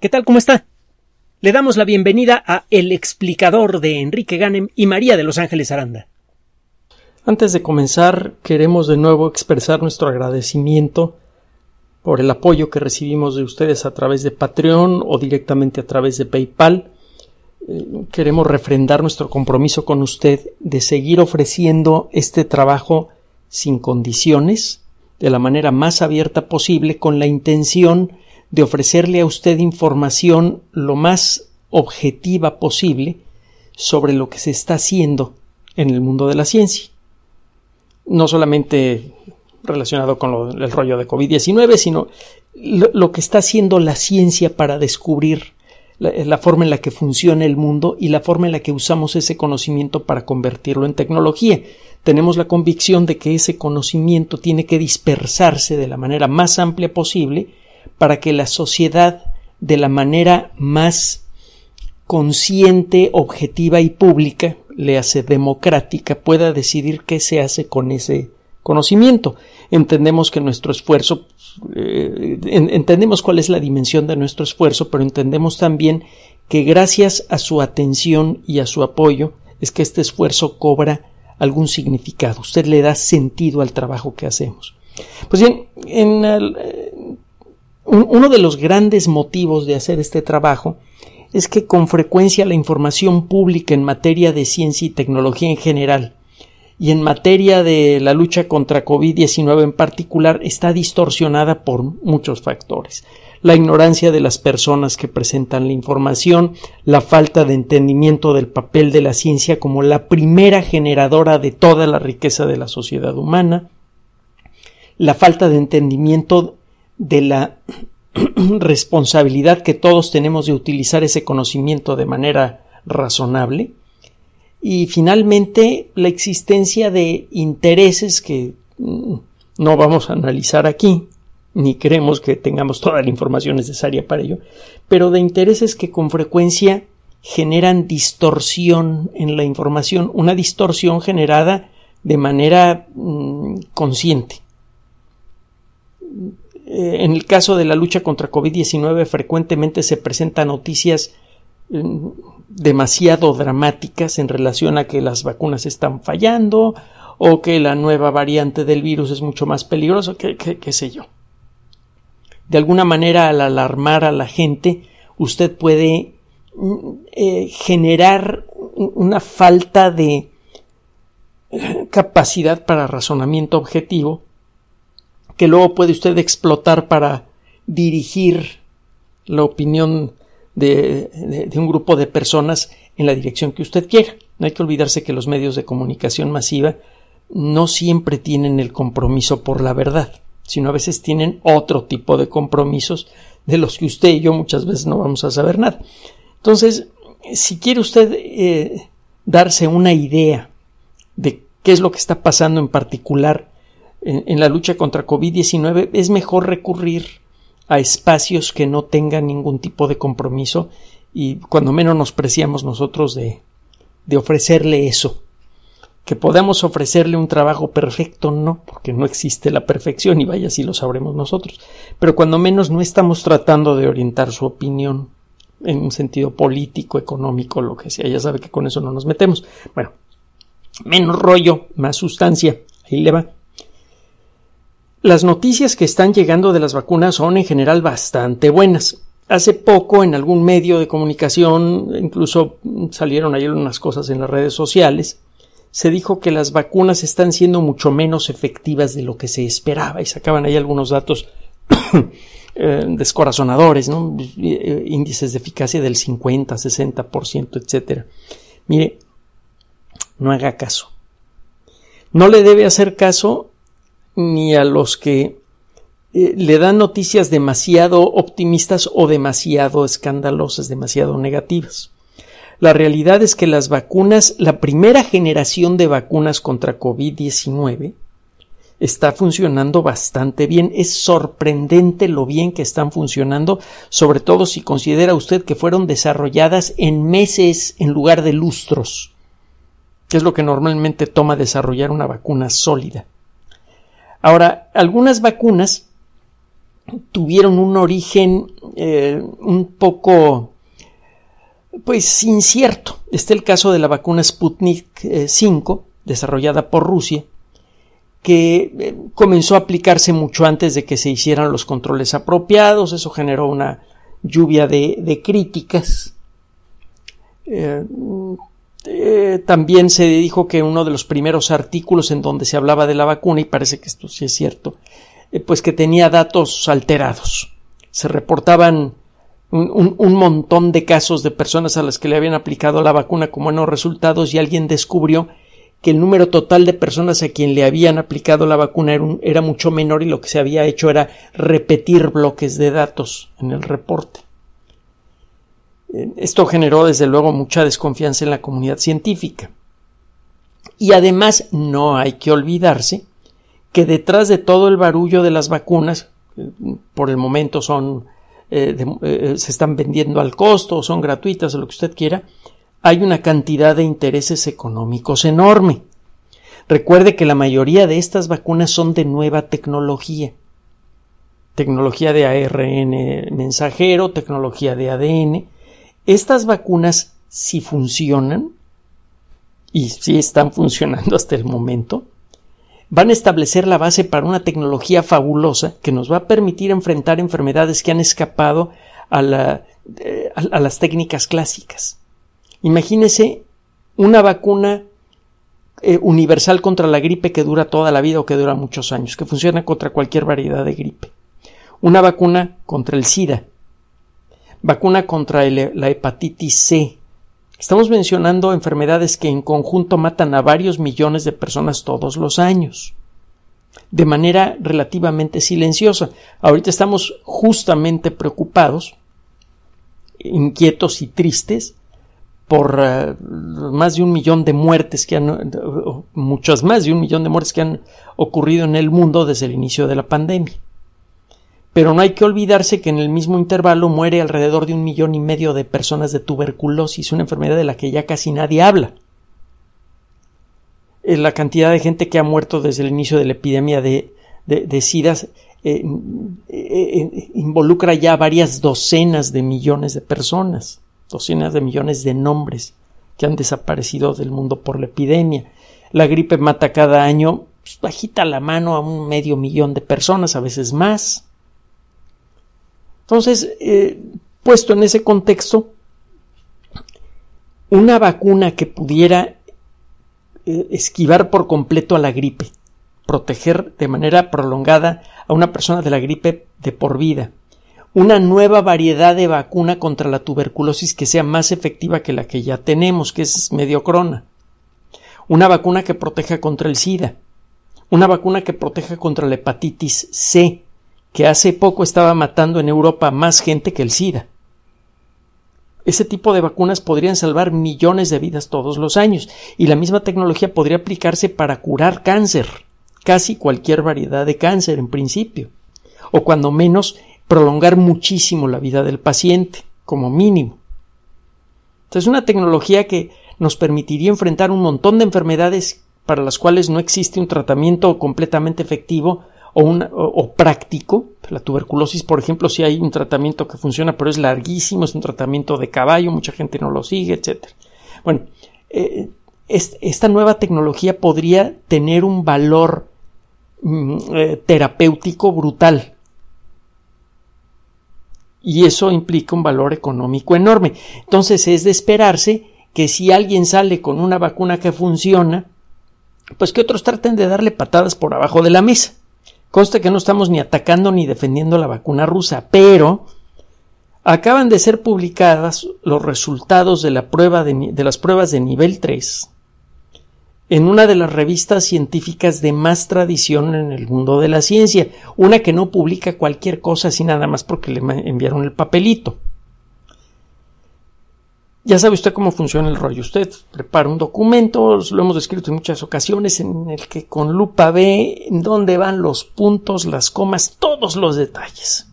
¿Qué tal? ¿Cómo está? Le damos la bienvenida a El explicador de Enrique Ganem y María de Los Ángeles Aranda. Antes de comenzar, queremos de nuevo expresar nuestro agradecimiento por el apoyo que recibimos de ustedes a través de Patreon o directamente a través de PayPal. Eh, queremos refrendar nuestro compromiso con usted de seguir ofreciendo este trabajo sin condiciones, de la manera más abierta posible, con la intención de ofrecerle a usted información lo más objetiva posible sobre lo que se está haciendo en el mundo de la ciencia. No solamente relacionado con el rollo de COVID-19, sino lo, que está haciendo la ciencia para descubrir la, forma en la que funciona el mundo y la forma en la que usamos ese conocimiento para convertirlo en tecnología. Tenemos la convicción de que ese conocimiento tiene que dispersarse de la manera más amplia posible para que la sociedad de la manera más consciente, objetiva y pública, le hace democrática, pueda decidir qué se hace con ese conocimiento. Entendemos que nuestro esfuerzo, eh, entendemos cuál es la dimensión de nuestro esfuerzo, pero entendemos también que gracias a su atención y a su apoyo es que este esfuerzo cobra algún significado. Usted le da sentido al trabajo que hacemos. Pues bien, en, uno de los grandes motivos de hacer este trabajo es que con frecuencia la información pública en materia de ciencia y tecnología en general y en materia de la lucha contra COVID-19 en particular está distorsionada por muchos factores. La ignorancia de las personas que presentan la información, la falta de entendimiento del papel de la ciencia como la primera generadora de toda la riqueza de la sociedad humana, la falta de entendimiento de la responsabilidad que todos tenemos de utilizar ese conocimiento de manera razonable y finalmente la existencia de intereses que mm, no vamos a analizar aquí ni creemos que tengamos toda la información necesaria para ello, pero de intereses que con frecuencia generan distorsión en la información, una distorsión generada de manera mm, consciente eh, en el caso de la lucha contra COVID-19 frecuentemente se presentan noticias mm, demasiado dramáticas en relación a que las vacunas están fallando o que la nueva variante del virus es mucho más peligrosa, que, qué sé yo. De alguna manera, al alarmar a la gente, usted puede mm, eh, generar una falta de eh, capacidad para razonamiento objetivo que luego puede usted explotar para dirigir la opinión de, un grupo de personas en la dirección que usted quiera. No hay que olvidarse que los medios de comunicación masiva no siempre tienen el compromiso por la verdad, sino a veces tienen otro tipo de compromisos de los que usted y yo muchas veces no vamos a saber nada. Entonces, si quiere usted eh, darse una idea de qué es lo que está pasando en particular en, la lucha contra COVID-19, es mejor recurrir a espacios que no tengan ningún tipo de compromiso y cuando menos nos preciamos nosotros de, de ofrecerle eso. Que podamos ofrecerle un trabajo perfecto, no, porque no existe la perfección y vaya si lo sabremos nosotros. Pero cuando menos no estamos tratando de orientar su opinión en un sentido político, económico, lo que sea. Ya sabe que con eso no nos metemos. Bueno, menos rollo, más sustancia. Ahí le va. Las noticias que están llegando de las vacunas son en general bastante buenas. Hace poco en algún medio de comunicación, incluso salieron ayer unas cosas en las redes sociales, se dijo que las vacunas están siendo mucho menos efectivas de lo que se esperaba y sacaban ahí algunos datos eh, descorazonadores, eh, índices de eficacia del 50, 60%, etcétera. Mire, no haga caso. No le debe hacer caso ni a los que eh, le dan noticias demasiado optimistas o demasiado escandalosas, demasiado negativas. La realidad es que las vacunas, la primera generación de vacunas contra COVID-19 está funcionando bastante bien. Es sorprendente lo bien que están funcionando, sobre todo si considera usted que fueron desarrolladas en meses en lugar de lustros, que es lo que normalmente toma desarrollar una vacuna sólida. Ahora, algunas vacunas tuvieron un origen eh, un poco pues incierto. Está el caso de la vacuna Sputnik 5, eh, desarrollada por Rusia, que eh, comenzó a aplicarse mucho antes de que se hicieran los controles apropiados. Eso generó una lluvia de, críticas. Eh, también se dijo que uno de los primeros artículos en donde se hablaba de la vacuna, y parece que esto sí es cierto, eh, pues que tenía datos alterados. Se reportaban un, montón de casos de personas a las que le habían aplicado la vacuna con buenos resultados y alguien descubrió que el número total de personas a quien le habían aplicado la vacuna era mucho menor y lo que se había hecho era repetir bloques de datos en el reporte. Esto generó desde luego mucha desconfianza en la comunidad científica. Y además no hay que olvidarse que detrás de todo el barullo de las vacunas, eh, por el momento son eh, eh, se están vendiendo al costo, son gratuitas, o lo que usted quiera, hay una cantidad de intereses económicos enorme. Recuerde que la mayoría de estas vacunas son de nueva tecnología. Tecnología de ARN mensajero, tecnología de ADN, estas vacunas, si funcionan, y si están funcionando hasta el momento, van a establecer la base para una tecnología fabulosa que nos va a permitir enfrentar enfermedades que han escapado a, eh, las técnicas clásicas. Imagínese una vacuna eh, universal contra la gripe que dura toda la vida o que dura muchos años, que funciona contra cualquier variedad de gripe. Una vacuna contra el SIDA, vacuna contra la hepatitis C. Estamos mencionando enfermedades que en conjunto matan a varios millones de personas todos los años, de manera relativamente silenciosa. Ahorita estamos justamente preocupados, inquietos y tristes por eh, más de un millón de muertes que han, muchas más de un millón de muertes que han ocurrido en el mundo desde el inicio de la pandemia pero no hay que olvidarse que en el mismo intervalo muere alrededor de un millón y medio de personas de tuberculosis, una enfermedad de la que ya casi nadie habla. Eh, la cantidad de gente que ha muerto desde el inicio de la epidemia de, de, SIDA eh, eh, involucra ya varias docenas de millones de personas, docenas de millones de nombres que han desaparecido del mundo por la epidemia. La gripe mata cada año, pues, agita la mano a un medio millón de personas, a veces más. Entonces, eh, puesto en ese contexto, una vacuna que pudiera eh, esquivar por completo a la gripe, proteger de manera prolongada a una persona de la gripe de por vida, una nueva variedad de vacuna contra la tuberculosis que sea más efectiva que la que ya tenemos, que es mediocrona, una vacuna que proteja contra el SIDA, una vacuna que proteja contra la hepatitis C, que hace poco estaba matando en Europa más gente que el SIDA. Ese tipo de vacunas podrían salvar millones de vidas todos los años y la misma tecnología podría aplicarse para curar cáncer, casi cualquier variedad de cáncer en principio, o cuando menos prolongar muchísimo la vida del paciente, como mínimo. Es una tecnología que nos permitiría enfrentar un montón de enfermedades para las cuales no existe un tratamiento completamente efectivo o, práctico. La tuberculosis, por ejemplo, si hay un tratamiento que funciona, pero es larguísimo, es un tratamiento de caballo, mucha gente no lo sigue, etc. Bueno, eh, esta nueva tecnología podría tener un valor mm, eh, terapéutico brutal. Y eso implica un valor económico enorme. Entonces es de esperarse que si alguien sale con una vacuna que funciona, pues que otros traten de darle patadas por abajo de la mesa. Consta que no estamos ni atacando ni defendiendo la vacuna rusa, pero acaban de ser publicadas los resultados de, la prueba de, de las pruebas de nivel 3 en una de las revistas científicas de más tradición en el mundo de la ciencia, una que no publica cualquier cosa así nada más porque le enviaron el papelito. Ya sabe usted cómo funciona el rollo. Usted prepara un documento, lo hemos descrito en muchas ocasiones, en el que con lupa ve en dónde van los puntos, las comas, todos los detalles.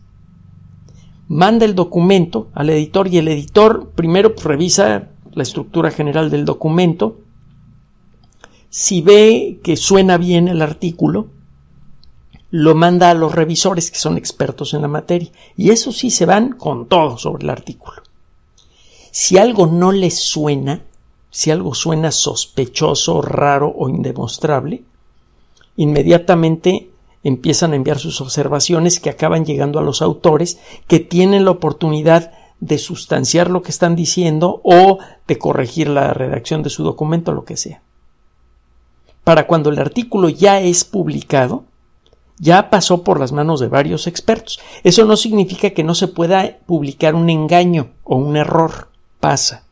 Manda el documento al editor y el editor primero revisa la estructura general del documento. Si ve que suena bien el artículo, lo manda a los revisores que son expertos en la materia. Y eso sí se van con todo sobre el artículo. Si algo no le suena, si algo suena sospechoso, raro o indemostrable, inmediatamente empiezan a enviar sus observaciones que acaban llegando a los autores que tienen la oportunidad de sustanciar lo que están diciendo o de corregir la redacción de su documento, lo que sea. Para cuando el artículo ya es publicado, ya pasó por las manos de varios expertos. Eso no significa que no se pueda publicar un engaño o un error pasa.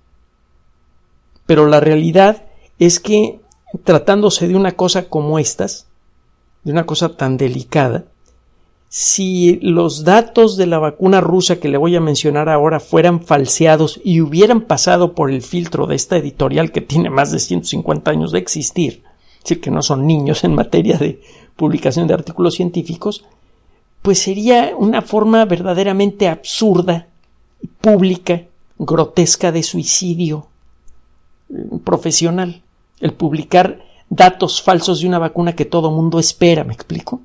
Pero la realidad es que tratándose de una cosa como estas, de una cosa tan delicada, si los datos de la vacuna rusa que le voy a mencionar ahora fueran falseados y hubieran pasado por el filtro de esta editorial que tiene más de 150 años de existir, es decir, que no son niños en materia de publicación de artículos científicos, pues sería una forma verdaderamente absurda, pública grotesca de suicidio mm, profesional, el publicar datos falsos de una vacuna que todo mundo espera, ¿me explico?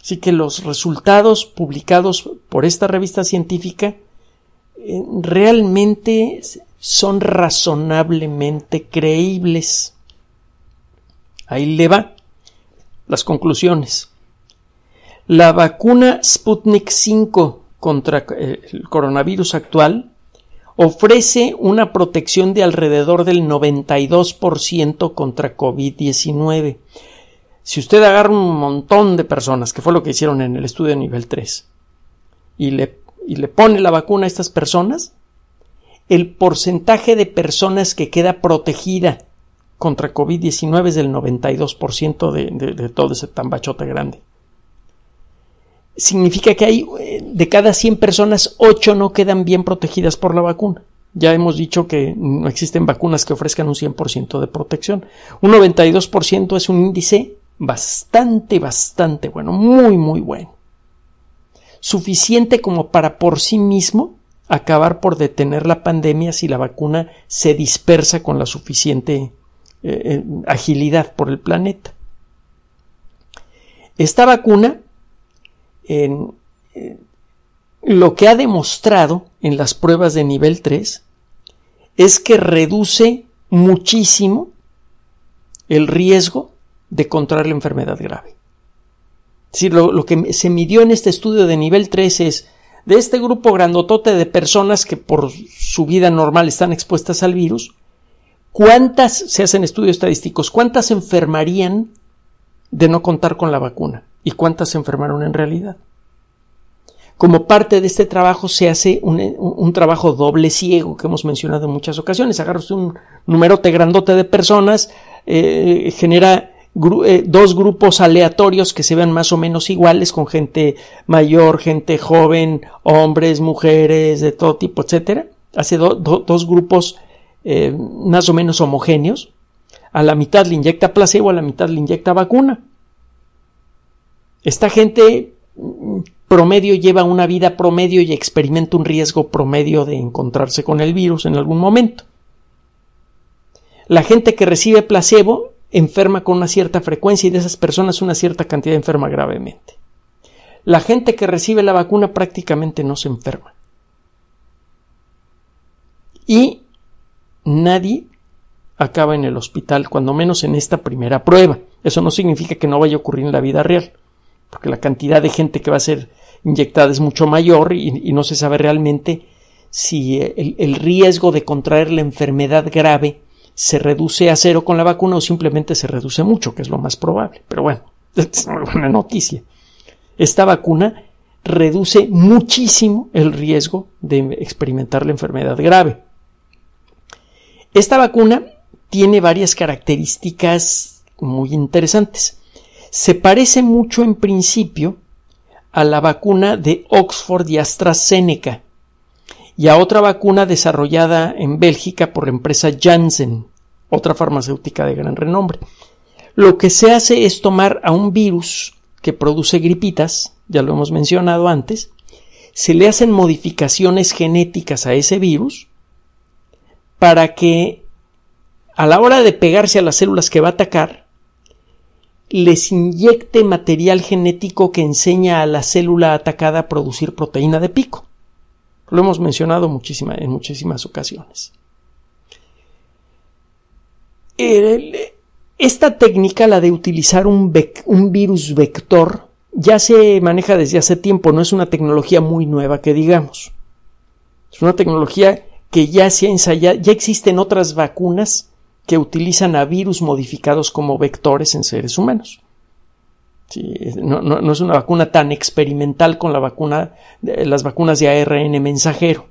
Así que los resultados publicados por esta revista científica eh, realmente son razonablemente creíbles. Ahí le va las conclusiones. La vacuna Sputnik 5 contra eh, el coronavirus actual ofrece una protección de alrededor del 92% contra COVID-19. Si usted agarra un montón de personas, que fue lo que hicieron en el estudio nivel 3, y le, le pone la vacuna a estas personas, el porcentaje de personas que queda protegida contra COVID-19 es del 92% de, de todo ese tambachote grande significa que hay de cada 100 personas, 8 no quedan bien protegidas por la vacuna. Ya hemos dicho que no existen vacunas que ofrezcan un 100% de protección. Un 92% es un índice bastante, bastante bueno, muy, muy bueno. Suficiente como para por sí mismo acabar por detener la pandemia si la vacuna se dispersa con la suficiente eh, eh, agilidad por el planeta. Esta vacuna eh, lo que ha demostrado en las pruebas de nivel 3 es que reduce muchísimo el riesgo de contraer la enfermedad grave. Es lo, que se midió en este estudio de nivel 3 es de este grupo grandotote de personas que por su vida normal están expuestas al virus, ¿cuántas, se hacen estudios estadísticos, cuántas enfermarían de no contar con la vacuna y cuántas se enfermaron en realidad? como parte de este trabajo se hace un, trabajo doble ciego que hemos mencionado en muchas ocasiones. Agarras un numerote grandote de personas, eh, genera eh, dos grupos aleatorios que se vean más o menos iguales con gente mayor, gente joven, hombres, mujeres, de todo tipo, etcétera. Hace dos grupos eh, más o menos homogéneos. A la mitad le inyecta placebo, a la mitad le inyecta vacuna. Esta gente mm, promedio lleva una vida promedio y experimenta un riesgo promedio de encontrarse con el virus en algún momento. La gente que recibe placebo enferma con una cierta frecuencia y de esas personas una cierta cantidad enferma gravemente. La gente que recibe la vacuna prácticamente no se enferma. Y nadie acaba en el hospital, cuando menos en esta primera prueba. Eso no significa que no vaya a ocurrir en la vida real porque la cantidad de gente que va a ser inyectada es mucho mayor y, no se sabe realmente si eh, el, el, riesgo de contraer la enfermedad grave se reduce a cero con la vacuna o simplemente se reduce mucho, que es lo más probable. Pero bueno, es una buena noticia. Esta vacuna reduce muchísimo el riesgo de experimentar la enfermedad grave. Esta vacuna tiene varias características muy interesantes se parece mucho en principio a la vacuna de Oxford y AstraZeneca y a otra vacuna desarrollada en Bélgica por la empresa Janssen, otra farmacéutica de gran renombre. Lo que se hace es tomar a un virus que produce gripitas, ya lo hemos mencionado antes, se le hacen modificaciones genéticas a ese virus para que a la hora de pegarse a las células que va a atacar, les inyecte material genético que enseña a la célula atacada a producir proteína de pico. Lo hemos mencionado en muchísimas ocasiones. esta técnica, la de utilizar un, un virus vector, ya se maneja desde hace tiempo, no es una tecnología muy nueva que digamos. Es una tecnología que ya se ha ensayado, ya existen otras vacunas que utilizan a virus modificados como vectores en seres humanos. no, es una vacuna tan experimental con la vacuna, las vacunas de ARN mensajero,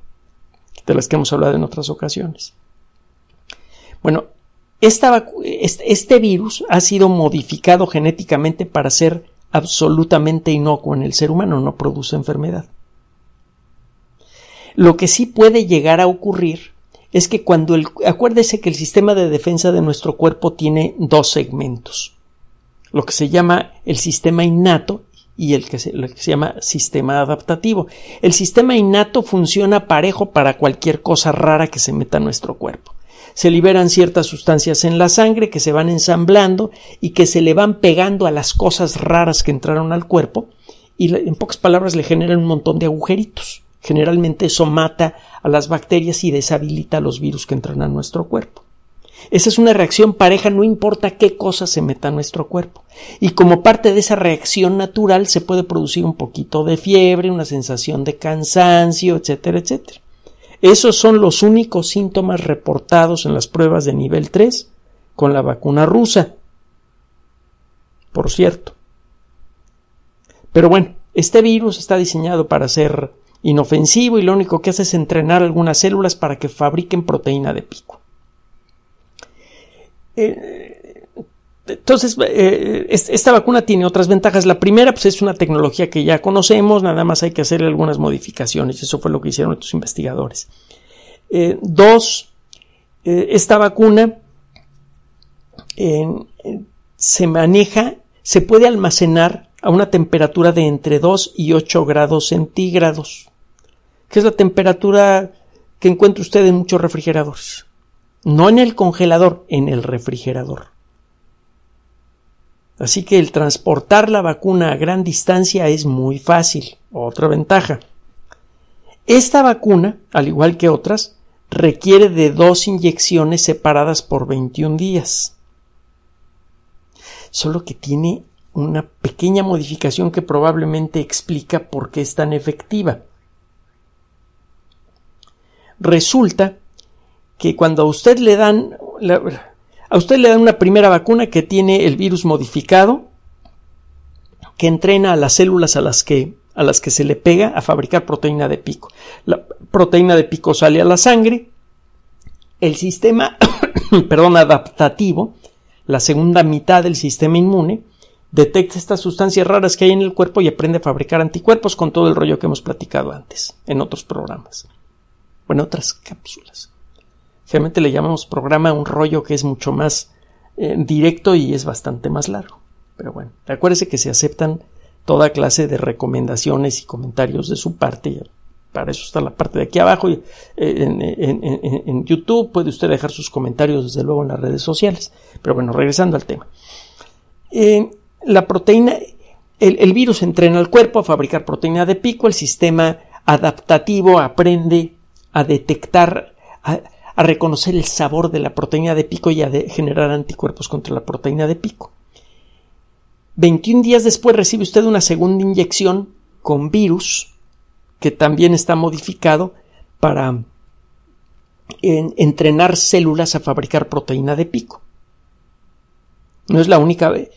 de las que hemos hablado en otras ocasiones. Bueno, este virus ha sido modificado genéticamente para ser absolutamente inocuo en el ser humano, no produce enfermedad. Lo que sí puede llegar a ocurrir es que cuando el, acuérdese que el sistema de defensa de nuestro cuerpo tiene dos segmentos, lo que se llama el sistema innato y el que se, lo que se llama sistema adaptativo. El sistema innato funciona parejo para cualquier cosa rara que se meta a nuestro cuerpo. Se liberan ciertas sustancias en la sangre que se van ensamblando y que se le van pegando a las cosas raras que entraron al cuerpo y en pocas palabras le generan un montón de agujeritos. Generalmente eso mata a las bacterias y deshabilita a los virus que entran a nuestro cuerpo. Esa es una reacción pareja, no importa qué cosa se meta a nuestro cuerpo. Y como parte de esa reacción natural se puede producir un poquito de fiebre, una sensación de cansancio, etcétera, etcétera. Esos son los únicos síntomas reportados en las pruebas de nivel 3 con la vacuna rusa. Por cierto. Pero bueno, este virus está diseñado para ser inofensivo y lo único que hace es entrenar algunas células para que fabriquen proteína de pico. Eh, entonces, eh, esta vacuna tiene otras ventajas. La primera, pues es una tecnología que ya conocemos, nada más hay que hacerle algunas modificaciones. Eso fue lo que hicieron estos investigadores. Eh, dos, esta vacuna se maneja, se puede almacenar a una temperatura de entre 2 y 8 grados centígrados que es la temperatura que encuentra usted en muchos refrigeradores. No en el congelador, en el refrigerador. Así que el transportar la vacuna a gran distancia es muy fácil. Otra ventaja. Esta vacuna, al igual que otras, requiere de dos inyecciones separadas por 21 días. Solo que tiene una pequeña modificación que probablemente explica por qué es tan efectiva. Resulta que cuando a usted le dan a usted le dan una primera vacuna que tiene el virus modificado que entrena a las células a las que a las que se le pega a fabricar proteína de pico. La proteína de pico sale a la sangre. El sistema perdón, adaptativo, la segunda mitad del sistema inmune, detecta estas sustancias raras que hay en el cuerpo y aprende a fabricar anticuerpos con todo el rollo que hemos platicado antes en otros programas. Bueno, otras cápsulas. Generalmente le llamamos programa un rollo que es mucho más eh, directo y es bastante más largo. Pero bueno, acuérdese que se aceptan toda clase de recomendaciones y comentarios de su parte. Para eso está la parte de aquí abajo. Eh, en, YouTube puede usted dejar sus comentarios, desde luego, en las redes sociales. Pero bueno, regresando al tema. Eh, la proteína, el, el virus entrena al cuerpo a fabricar proteína de pico, el sistema adaptativo aprende a detectar, a, reconocer el sabor de la proteína de pico y a generar anticuerpos contra la proteína de pico. 21 días después recibe usted una segunda inyección con virus que también está modificado para entrenar células a fabricar proteína de pico. No es la única eh,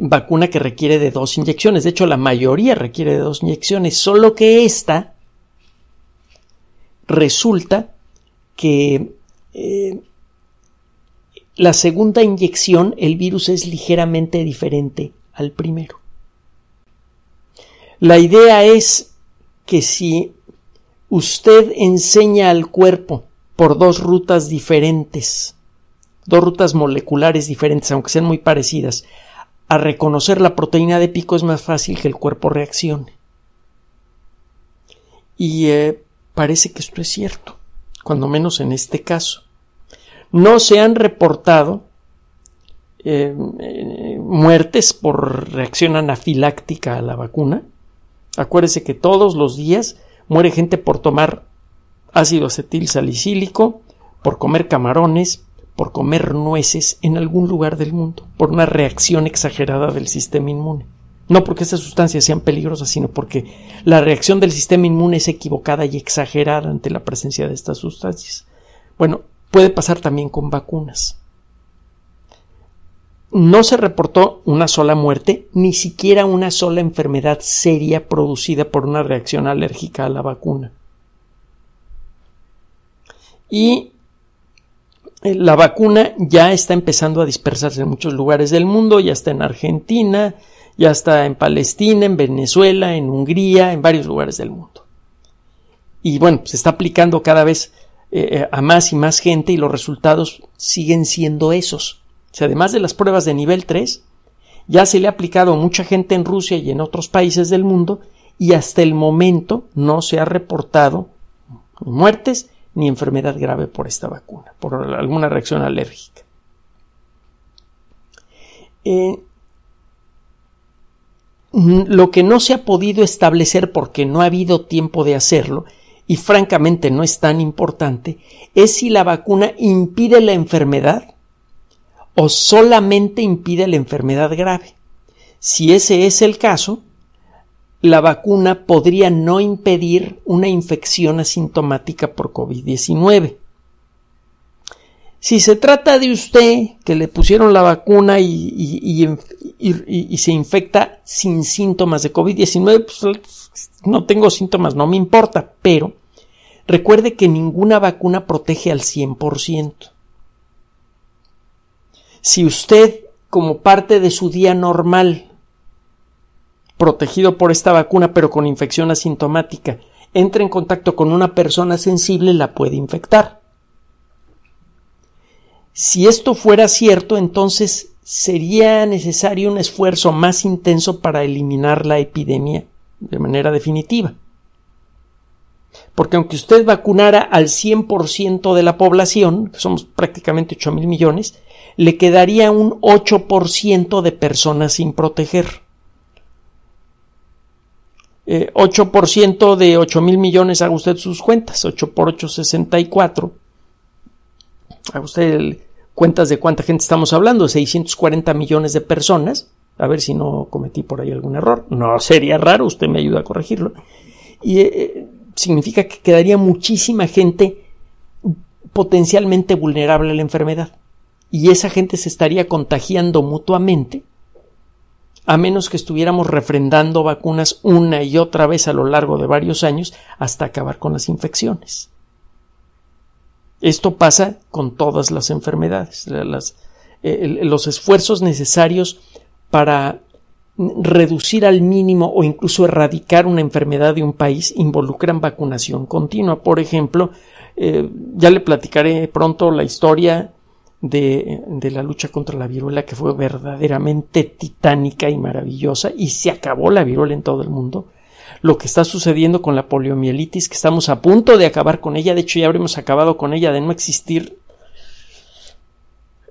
vacuna que requiere de dos inyecciones, de hecho la mayoría requiere de dos inyecciones, solo que esta resulta que eh, la segunda inyección, el virus es ligeramente diferente al primero. La idea es que si usted enseña al cuerpo por dos rutas diferentes, dos rutas moleculares diferentes, aunque sean muy parecidas, a reconocer la proteína de pico es más fácil que el cuerpo reaccione. Y eh, Parece que esto es cierto, cuando menos en este caso. No se han reportado eh, eh, muertes por reacción anafiláctica a la vacuna. Acuérdese que todos los días muere gente por tomar ácido acetil salicílico, por comer camarones, por comer nueces en algún lugar del mundo, por una reacción exagerada del sistema inmune. No porque estas sustancias sean peligrosas, sino porque la reacción del sistema inmune es equivocada y exagerada ante la presencia de estas sustancias. Bueno, puede pasar también con vacunas. No se reportó una sola muerte, ni siquiera una sola enfermedad seria producida por una reacción alérgica a la vacuna. Y eh, la vacuna ya está empezando a dispersarse en muchos lugares del mundo, ya está en Argentina, ya está en Palestina, en Venezuela, en Hungría, en varios lugares del mundo. Y bueno, se está aplicando cada vez eh, eh, a más y más gente y los resultados siguen siendo esos. además de las pruebas de nivel 3, ya se le ha aplicado a mucha gente en Rusia y en otros países del mundo y hasta el momento no se ha reportado muertes ni enfermedad grave por esta vacuna, por alguna reacción alérgica. Eh, lo que no se ha podido establecer porque no ha habido tiempo de hacerlo y francamente no es tan importante es si la vacuna impide la enfermedad o solamente impide la enfermedad grave. Si ese es el caso, la vacuna podría no impedir una infección asintomática por COVID-19. Si se trata de usted que le pusieron la vacuna y, se infecta sin síntomas de COVID-19, pues, no tengo síntomas, no me importa, pero recuerde que ninguna vacuna protege al 100%. Si usted, como parte de su día normal, protegido por esta vacuna pero con infección asintomática, entra en contacto con una persona sensible, la puede infectar. Si esto fuera cierto, entonces sería necesario un esfuerzo más intenso para eliminar la epidemia de manera definitiva. Porque aunque usted vacunara al 100% de la población, que somos prácticamente 8 mil millones, le quedaría un 8% de personas sin proteger. 8% eh, de 8 mil millones, haga usted sus cuentas, 8 por 8, 64. Haga usted el cuentas de cuánta gente estamos hablando, 640 millones de personas, a ver si no cometí por ahí algún error, no sería raro, usted me ayuda a corregirlo, y eh, eh, significa que quedaría muchísima gente potencialmente vulnerable a la enfermedad, y esa gente se estaría contagiando mutuamente, a menos que estuviéramos refrendando vacunas una y otra vez a lo largo de varios años hasta acabar con las infecciones. Esto pasa con todas las enfermedades. Eh, los esfuerzos necesarios para reducir al mínimo o incluso erradicar una enfermedad de un país involucran vacunación continua. Por ejemplo, eh, ya le platicaré pronto la historia de, la lucha contra la viruela que fue verdaderamente titánica y maravillosa y se acabó la viruela en todo el mundo lo que está sucediendo con la poliomielitis, que estamos a punto de acabar con ella, de hecho ya habremos acabado con ella de no existir.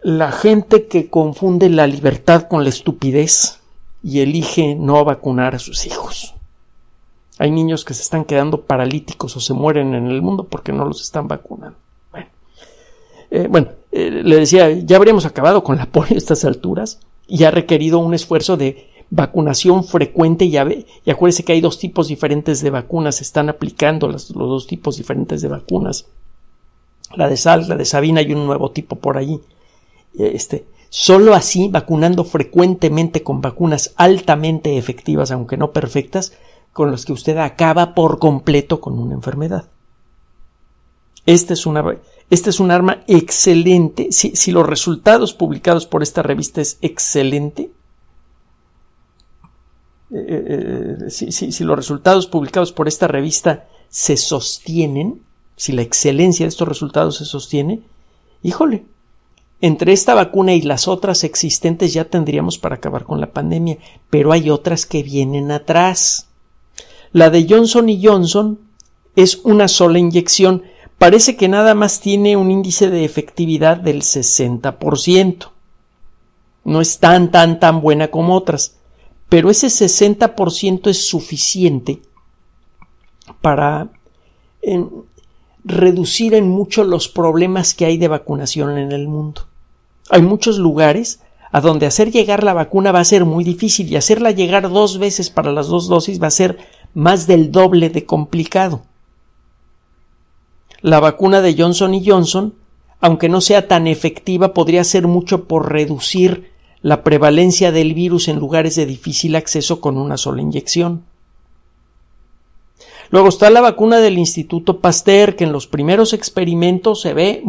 La gente que confunde la libertad con la estupidez y elige no vacunar a sus hijos. Hay niños que se están quedando paralíticos o se mueren en el mundo porque no los están vacunando. Bueno, eh, eh, le decía, ya habríamos acabado con la polio a estas alturas y ha requerido un esfuerzo de vacunación frecuente y, y acuérdese que hay dos tipos diferentes de vacunas, se están aplicando los dos tipos diferentes de vacunas. La de Sal, la de Sabina y un nuevo tipo por allí Este, Solo así, vacunando frecuentemente con vacunas altamente efectivas, aunque no perfectas, con las que usted acaba por completo con una enfermedad. Este es, una, este es un arma excelente. Si, si, los resultados publicados por esta revista es excelente, eh, eh, eh, si, los resultados publicados por esta revista se sostienen, si la excelencia de estos resultados se sostiene, híjole, entre esta vacuna y las otras existentes ya tendríamos para acabar con la pandemia, pero hay otras que vienen atrás. La de Johnson y Johnson es una sola inyección, parece que nada más tiene un índice de efectividad del 60%. No es tan, tan, tan buena como otras pero ese 60% es suficiente para reducir en mucho los problemas que hay de vacunación en el mundo. Hay muchos lugares a donde hacer llegar la vacuna va a ser muy difícil y hacerla llegar dos veces para las dos dosis va a ser más del doble de complicado. La vacuna de Johnson y Johnson, aunque no sea tan efectiva, podría hacer mucho por reducir la prevalencia del virus en lugares de difícil acceso con una sola inyección. Luego está la vacuna del Instituto Pasteur, que en los primeros experimentos se ve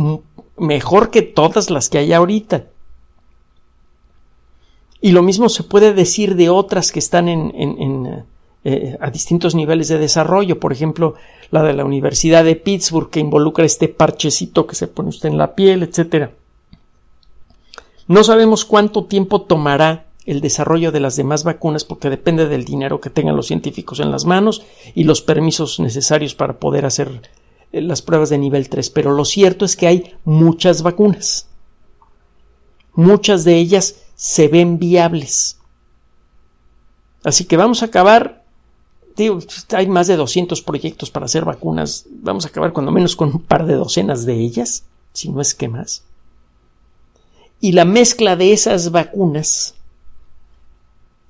mejor que todas las que hay ahorita. Y lo mismo se puede decir de otras que están en, eh, eh, a distintos niveles de desarrollo. Por ejemplo, la de la Universidad de Pittsburgh, que involucra este parchecito que se pone usted en la piel, etcétera. No sabemos cuánto tiempo tomará el desarrollo de las demás vacunas porque depende del dinero que tengan los científicos en las manos y los permisos necesarios para poder hacer eh, las pruebas de nivel 3. Pero lo cierto es que hay muchas vacunas. Muchas de ellas se ven viables. Así que vamos a acabar hay más de 200 proyectos para hacer vacunas. Vamos a acabar cuando menos con un par de docenas de ellas, si no es que más y la mezcla de esas vacunas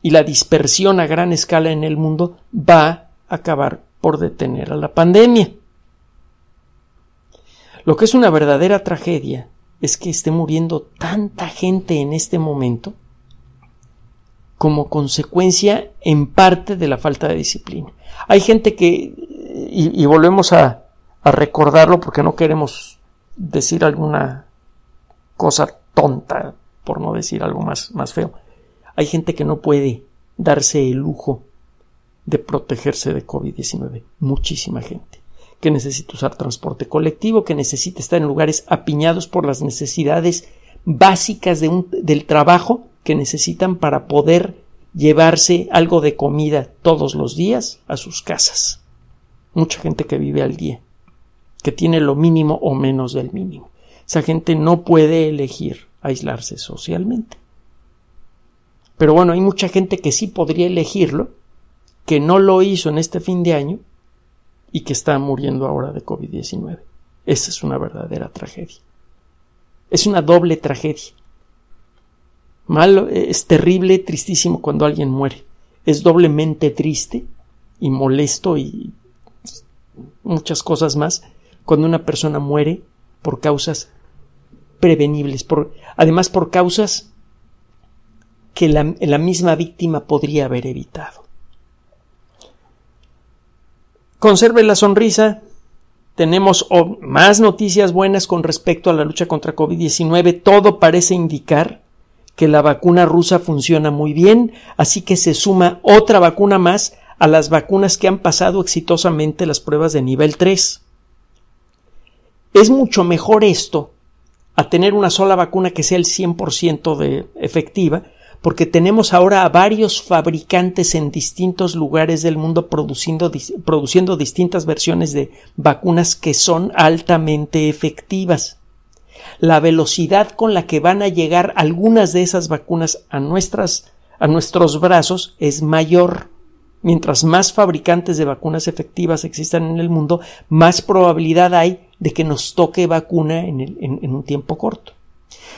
y la dispersión a gran escala en el mundo va a acabar por detener a la pandemia. Lo que es una verdadera tragedia es que esté muriendo tanta gente en este momento como consecuencia en parte de la falta de disciplina. Hay gente que, y, volvemos a, a recordarlo porque no queremos decir alguna cosa tonta, por no decir algo más, más feo. Hay gente que no puede darse el lujo de protegerse de COVID-19. Muchísima gente que necesita usar transporte colectivo, que necesita estar en lugares apiñados por las necesidades básicas de del trabajo que necesitan para poder llevarse algo de comida todos los días a sus casas. Mucha gente que vive al día, que tiene lo mínimo o menos del mínimo. Esa gente no puede elegir aislarse socialmente. Pero bueno, hay mucha gente que sí podría elegirlo, que no lo hizo en este fin de año y que está muriendo ahora de COVID-19. Esa es una verdadera tragedia. Es una doble tragedia. Malo, es terrible, tristísimo cuando alguien muere. Es doblemente triste y molesto y muchas cosas más cuando una persona muere por causas prevenibles, por, además por causas que la, la misma víctima podría haber evitado. Conserve la sonrisa. Tenemos más noticias buenas con respecto a la lucha contra COVID-19. Todo parece indicar que la vacuna rusa funciona muy bien, así que se suma otra vacuna más a las vacunas que han pasado exitosamente las pruebas de nivel 3. Es mucho mejor esto a tener una sola vacuna que sea el 100% de efectiva, porque tenemos ahora a varios fabricantes en distintos lugares del mundo produciendo, produciendo distintas versiones de vacunas que son altamente efectivas. La velocidad con la que van a llegar algunas de esas vacunas a nuestras a nuestros brazos es mayor. Mientras más fabricantes de vacunas efectivas existan en el mundo, más probabilidad hay de que nos toque vacuna en, un tiempo corto.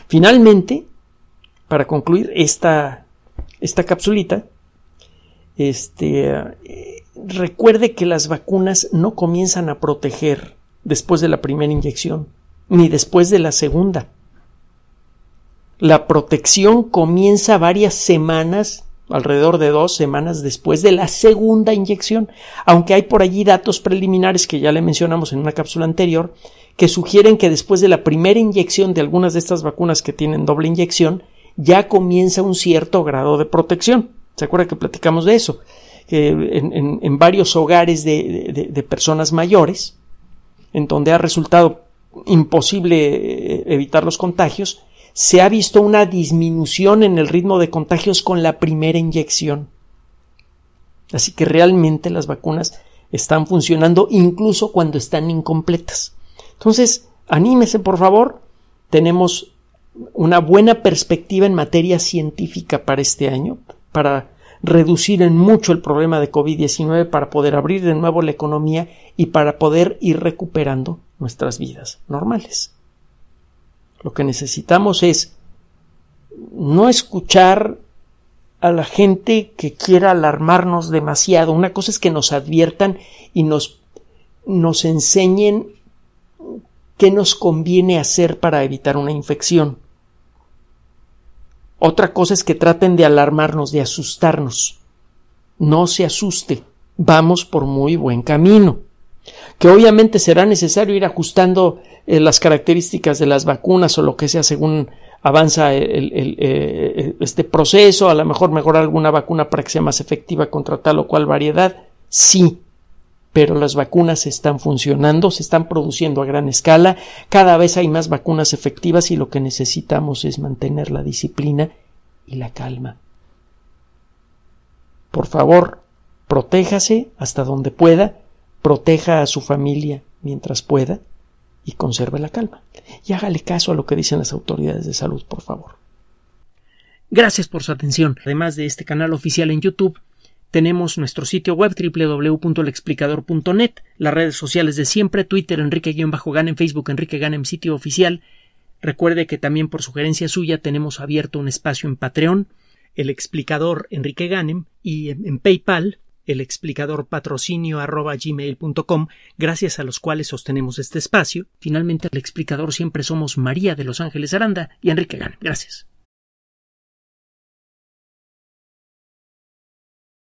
Finalmente, para concluir esta, esta capsulita, este, eh, recuerde que las vacunas no comienzan a proteger después de la primera inyección, ni después de la segunda. La protección comienza varias semanas alrededor de dos semanas después de la segunda inyección, aunque hay por allí datos preliminares que ya le mencionamos en una cápsula anterior, que sugieren que después de la primera inyección de algunas de estas vacunas que tienen doble inyección, ya comienza un cierto grado de protección. ¿Se acuerda que platicamos de eso? en, varios hogares de personas mayores, en donde ha resultado imposible eh, evitar los contagios, se ha visto una disminución en el ritmo de contagios con la primera inyección. Así que realmente las vacunas están funcionando incluso cuando están incompletas. Entonces, anímese por favor. Tenemos una buena perspectiva en materia científica para este año, para reducir en mucho el problema de COVID-19, para poder abrir de nuevo la economía y para poder ir recuperando nuestras vidas normales. Lo que necesitamos es no escuchar a la gente que quiera alarmarnos demasiado. Una cosa es que nos adviertan y nos, nos enseñen qué nos conviene hacer para evitar una infección. Otra cosa es que traten de alarmarnos, de asustarnos. No se asuste. Vamos por muy buen camino que obviamente será necesario ir ajustando eh, las características de las vacunas o lo que sea según avanza eh, este proceso, a lo mejor mejorar alguna vacuna para que sea más efectiva contra tal o cual variedad, sí, pero las vacunas están funcionando, se están produciendo a gran escala, cada vez hay más vacunas efectivas y lo que necesitamos es mantener la disciplina y la calma. Por favor, protéjase hasta donde pueda, proteja a su familia mientras pueda y conserve la calma. Y hágale caso a lo que dicen las autoridades de salud, por favor. Gracias por su atención. Además de este canal oficial en YouTube, tenemos nuestro sitio web www.lexplicador.net, las redes sociales de siempre, Twitter Enrique-Ganem, Facebook Enrique Ganem, sitio oficial. Recuerde que también por sugerencia suya tenemos abierto un espacio en Patreon, el explicador Enrique Ganem y en PayPal el explicador patrocinio arroba com, gracias a los cuales sostenemos este espacio. Finalmente, el explicador siempre somos María de Los Ángeles Aranda y Enrique Gan. Gracias.